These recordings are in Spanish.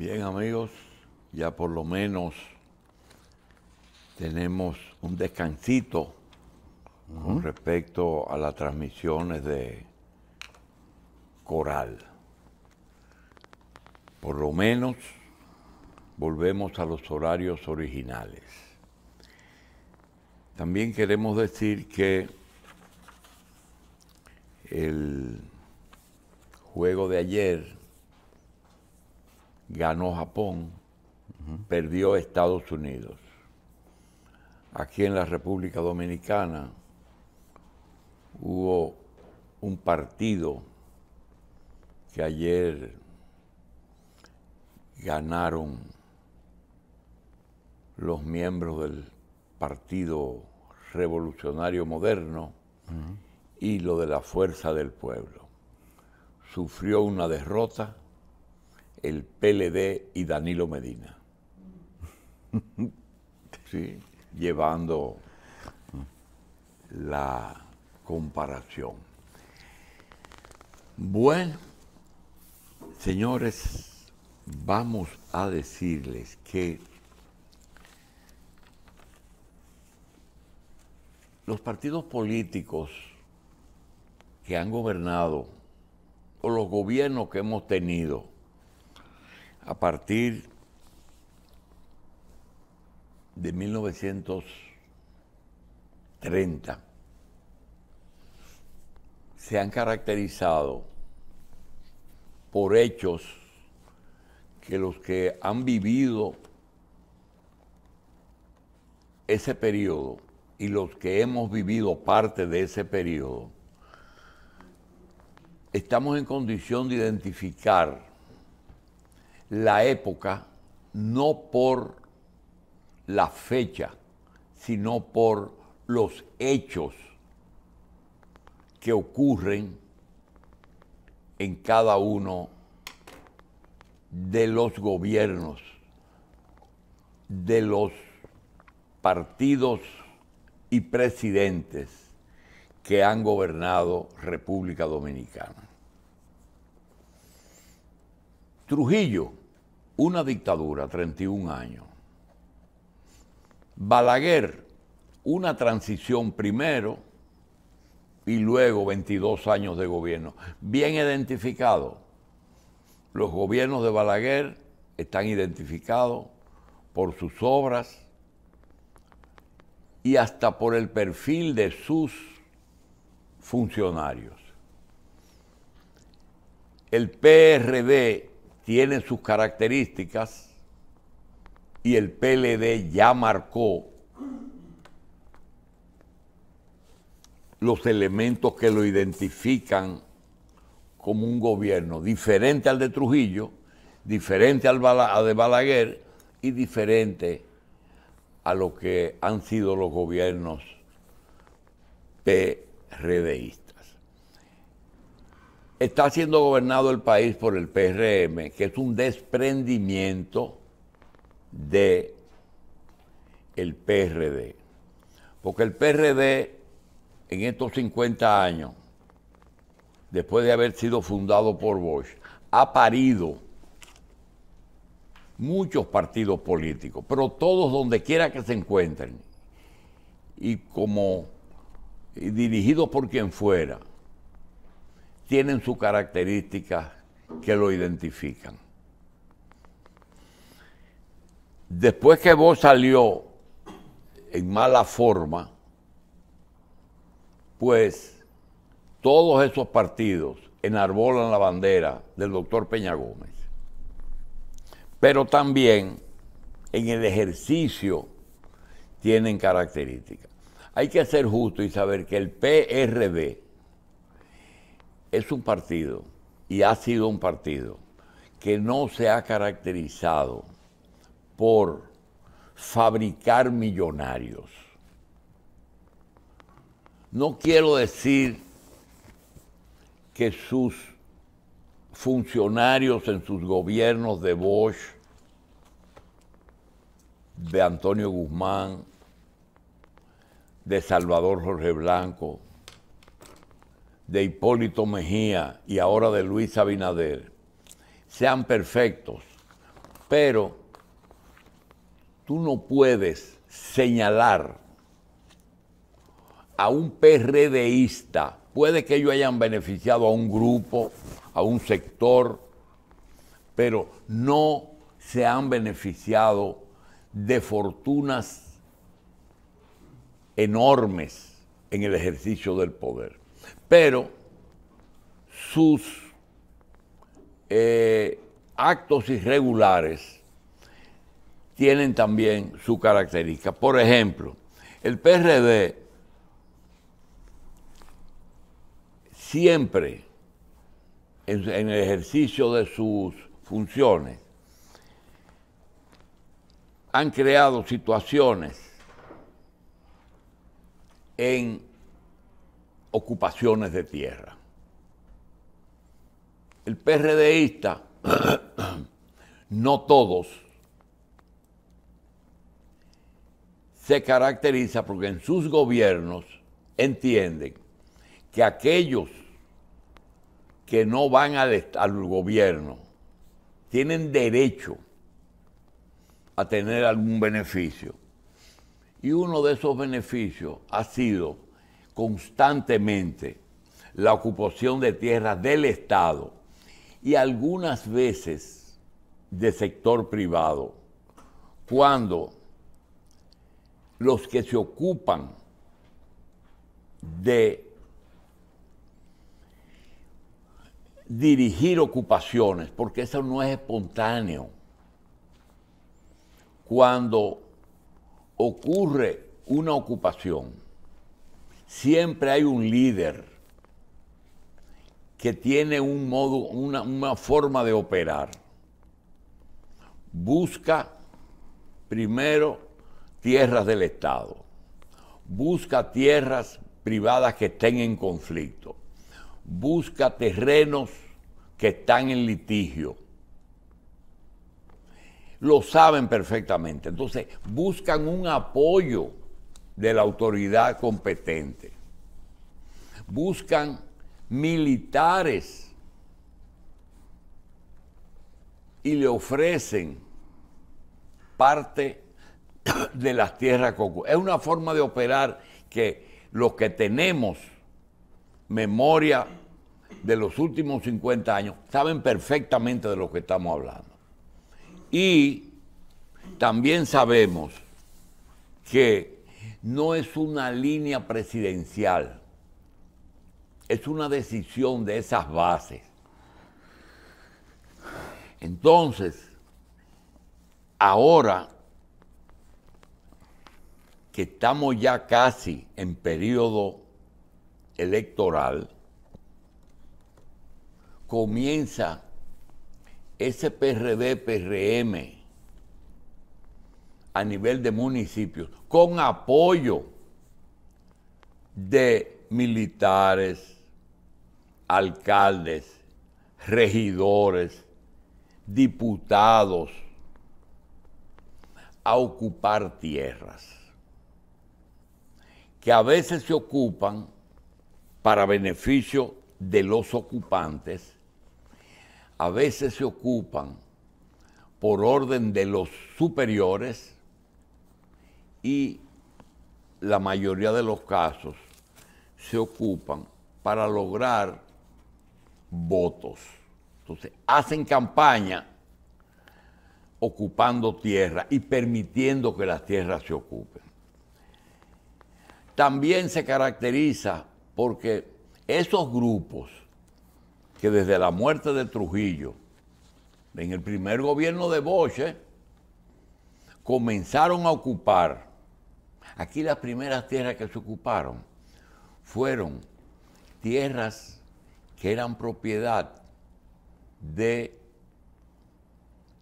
Bien amigos, ya por lo menos tenemos un descansito con respecto a las transmisiones de coral. Por lo menos volvemos a los horarios originales. También queremos decir que el juego de ayer ganó Japón, perdió Estados Unidos. Aquí en la República Dominicana hubo un partido que ayer ganaron los miembros del Partido Revolucionario Moderno y lo de la Fuerza del Pueblo. Sufrió una derrota el PLD y Danilo Medina. llevando la comparación. Bueno, señores, vamos a decirles que los partidos políticos que han gobernado o los gobiernos que hemos tenido a partir de 1930 se han caracterizado por hechos que los que han vivido ese periodo y los que hemos vivido parte de ese periodo, estamos en condición de identificar la época no por la fecha, sino por los hechos que ocurren en cada uno de los gobiernos, de los partidos y presidentes que han gobernado República Dominicana. Trujillo una dictadura, 31 años. Balaguer, una transición primero y luego 22 años de gobierno. Bien identificado. Los gobiernos de Balaguer están identificados por sus obras y hasta por el perfil de sus funcionarios. El PRD tiene sus características y el PLD ya marcó los elementos que lo identifican como un gobierno diferente al de Trujillo, diferente al de Balaguer y diferente a lo que han sido los gobiernos PRDistas está siendo gobernado el país por el PRM, que es un desprendimiento de el PRD. Porque el PRD en estos 50 años, después de haber sido fundado por Bosch, ha parido muchos partidos políticos, pero todos donde quiera que se encuentren, y como dirigidos por quien fuera, tienen sus características que lo identifican. Después que vos salió en mala forma, pues todos esos partidos enarbolan la bandera del doctor Peña Gómez. Pero también en el ejercicio tienen características. Hay que ser justo y saber que el PRB es un partido y ha sido un partido que no se ha caracterizado por fabricar millonarios. No quiero decir que sus funcionarios en sus gobiernos de Bosch, de Antonio Guzmán, de Salvador Jorge Blanco, de Hipólito Mejía y ahora de Luis Abinader sean perfectos, pero tú no puedes señalar a un PRDista, puede que ellos hayan beneficiado a un grupo, a un sector, pero no se han beneficiado de fortunas enormes en el ejercicio del poder pero sus eh, actos irregulares tienen también su característica. Por ejemplo, el PRD siempre, en el ejercicio de sus funciones, han creado situaciones en ocupaciones de tierra. El PRDista, no todos, se caracteriza porque en sus gobiernos entienden que aquellos que no van al, al gobierno tienen derecho a tener algún beneficio. Y uno de esos beneficios ha sido constantemente la ocupación de tierras del Estado y algunas veces de sector privado, cuando los que se ocupan de dirigir ocupaciones, porque eso no es espontáneo. Cuando ocurre una ocupación, siempre hay un líder que tiene un modo, una, forma de operar. Busca primero tierras del Estado, busca tierras privadas que estén en conflicto, busca terrenos que están en litigio. Lo saben perfectamente. Entonces, buscan un apoyo de la autoridad competente. Buscan militares y le ofrecen parte de las tierras Es una forma de operar que los que tenemos memoria de los últimos 50 años saben perfectamente de lo que estamos hablando. Y también sabemos que no es una línea presidencial, es una decisión de esas bases. Entonces, ahora que estamos ya casi en periodo electoral, comienza ese PRD, PRM, a nivel de municipios, con apoyo de militares, alcaldes, regidores, diputados, a ocupar tierras, que a veces se ocupan para beneficio de los ocupantes, a veces se ocupan por orden de los superiores, y la mayoría de los casos se ocupan para lograr votos. Entonces, hacen campaña ocupando tierra y permitiendo que las tierras se ocupen. También se caracteriza porque esos grupos que desde la muerte de Trujillo, en el primer gobierno de Bosch, comenzaron a ocupar Aquí las primeras tierras que se ocuparon fueron tierras que eran propiedad de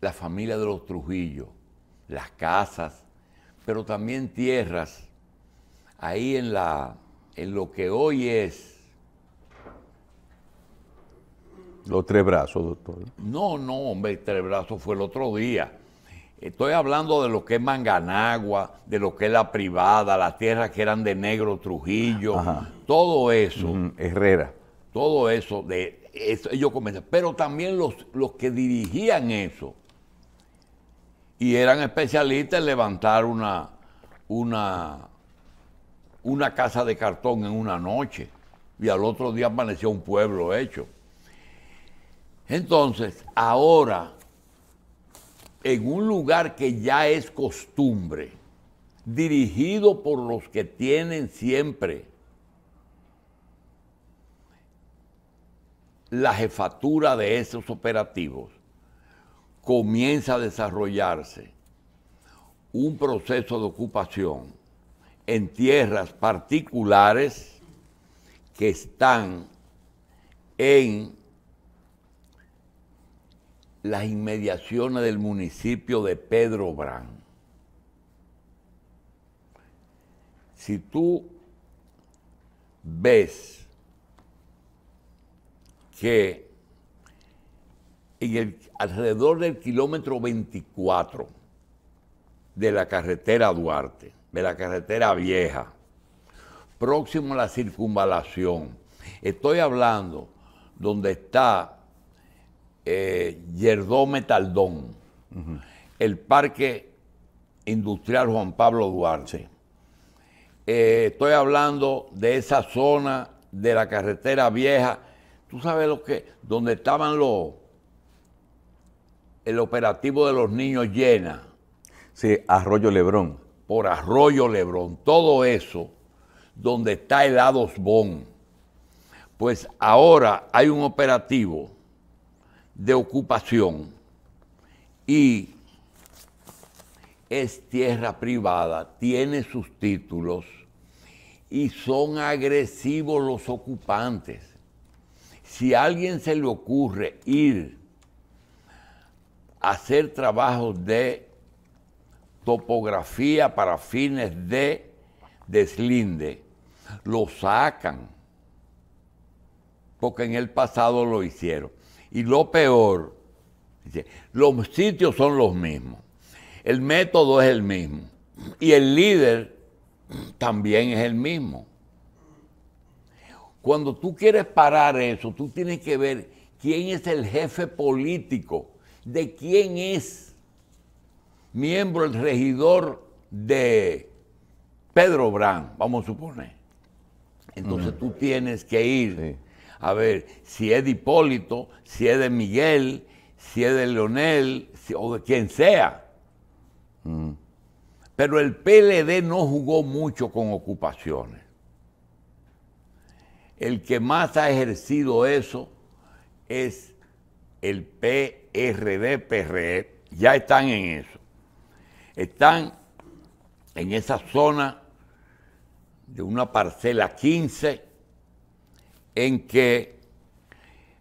la familia de los Trujillo, las casas, pero también tierras ahí en, la, en lo que hoy es. Los tres brazos, doctor. No, no, hombre, tres brazos fue el otro día. Estoy hablando de lo que es Manganagua, de lo que es la privada, las tierras que eran de negro Trujillo, todo eso. Herrera. Todo eso, ellos comenzaron. Pero también los, los que dirigían eso y eran especialistas en levantar una, una, una casa de cartón en una noche y al otro día amaneció un pueblo hecho. Entonces, ahora en un lugar que ya es costumbre, dirigido por los que tienen siempre la jefatura de esos operativos, comienza a desarrollarse un proceso de ocupación en tierras particulares que están en las inmediaciones del municipio de Pedro Brán. Si tú ves que alrededor del kilómetro 24 de la carretera Duarte, de la carretera vieja, próximo a la circunvalación, estoy hablando donde está eh, Yerdó Metaldón el Parque Industrial Juan Pablo Duarte. Eh, estoy hablando de esa zona de la carretera vieja. Tú sabes lo que, donde estaban los, el operativo de los niños llena. Sí, Arroyo Lebrón. Por Arroyo Lebrón, todo eso, donde está helados Bon. Pues ahora hay un operativo de ocupación y es tierra privada, tiene sus títulos y son agresivos los ocupantes. Si a alguien se le ocurre ir a hacer trabajos de topografía para fines de deslinde, lo sacan, porque en el pasado lo hicieron. Y lo peor, los sitios son los mismos, el método es el mismo y el líder también es el mismo. Cuando tú quieres parar eso, tú tienes que ver quién es el jefe político, de quién es miembro el regidor de Pedro Brand, vamos a suponer. Entonces tú tienes que ir a ver si es de Hipólito, si es de Miguel, si es de Leonel o de quien sea. Mm. Pero el PLD no jugó mucho con ocupaciones. El que más ha ejercido eso es el PRD, PRE. Ya están en eso. Están en esa zona de una parcela 15 en que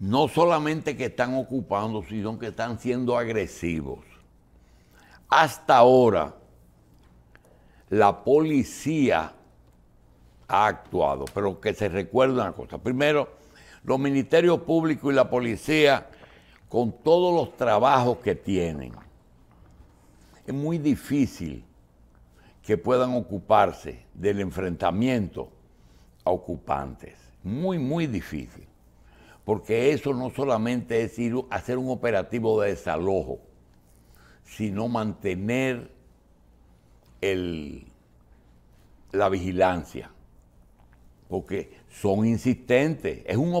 no solamente que están ocupando, sino que están siendo agresivos. Hasta ahora, la policía ha actuado, pero que se recuerde una cosa. Primero, los ministerios públicos y la policía, con todos los trabajos que tienen, es muy difícil que puedan ocuparse del enfrentamiento a ocupantes muy, muy difícil. Porque eso no solamente es ir hacer un operativo de desalojo, sino mantener la vigilancia. Porque son insistentes, es un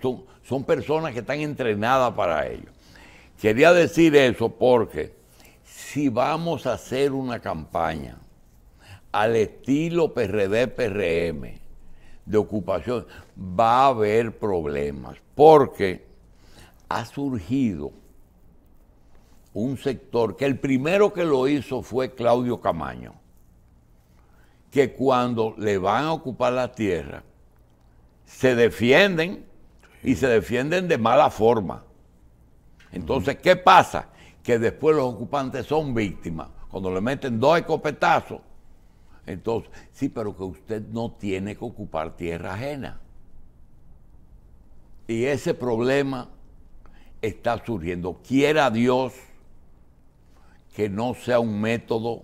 son, son personas que están entrenadas para ello. Quería decir eso porque si vamos a hacer una campaña al estilo PRD-PRM, de ocupación, va a haber problemas, porque ha surgido un sector que el primero que lo hizo fue Claudio Camaño, que cuando le van a ocupar la tierra, se defienden y se defienden de mala forma. Entonces, ¿qué pasa? Que después los ocupantes son víctimas. Cuando le meten dos escopetazos, entonces, sí, pero que usted no tiene que ocupar tierra ajena. Y ese problema está surgiendo. Quiera Dios que no sea un método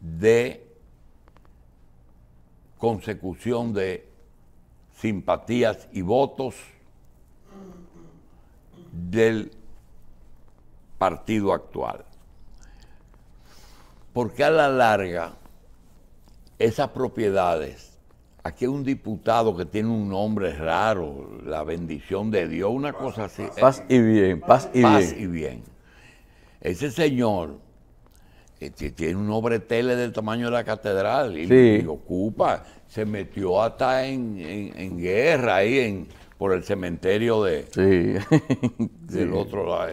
de consecución de simpatías y votos del partido actual. Porque a la larga esas propiedades. Aquí hay un diputado que tiene un nombre raro, la bendición de Dios, una cosa así. Paz y bien, paz y bien. y bien. Ese señor que eh, tiene un tele del tamaño de la catedral y, ocupa, se metió hasta en, en, guerra ahí en, por el cementerio de, del otro lado.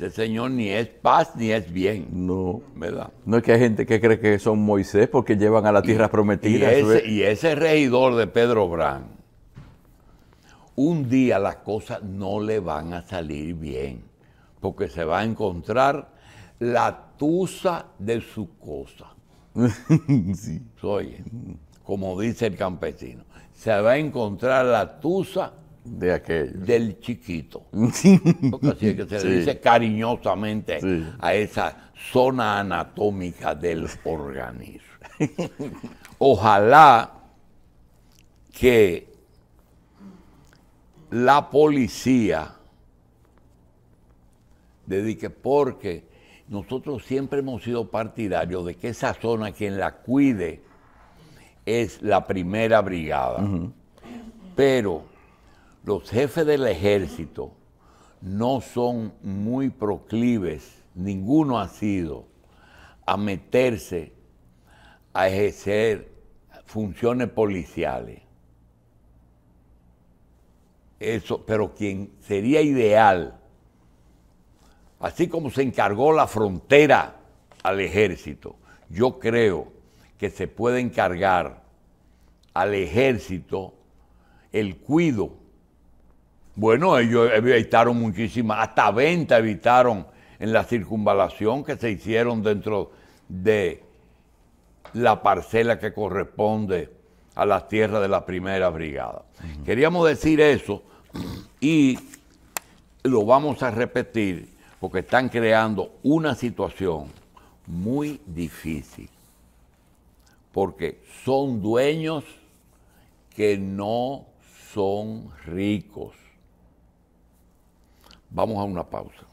Ese Señor ni es paz ni es bien. No. ¿Verdad? No es que hay gente que cree que son Moisés porque llevan a la tierra prometida. Y ese, regidor de Pedro Bran, un día las cosas no le van a salir bien porque se va a encontrar la tusa de su cosa. sí. Oye, como dice el campesino, se va a encontrar la tusa de Del chiquito. así es que se le dice cariñosamente a esa zona anatómica del organismo. Ojalá que la policía dedique, porque nosotros siempre hemos sido partidarios de que esa zona quien la cuide es la primera brigada. Pero los jefes del ejército no son muy proclives, ninguno ha sido, a meterse a ejercer funciones policiales. Eso, pero quien sería ideal, así como se encargó la frontera al ejército, yo creo que se puede encargar al ejército el cuido bueno, ellos evitaron muchísimas, hasta venta evitaron en la circunvalación que se hicieron dentro de la parcela que corresponde a las tierras de la primera brigada. Queríamos decir eso y lo vamos a repetir porque están creando una situación muy difícil, porque son dueños que no son ricos. Vamos a una pausa.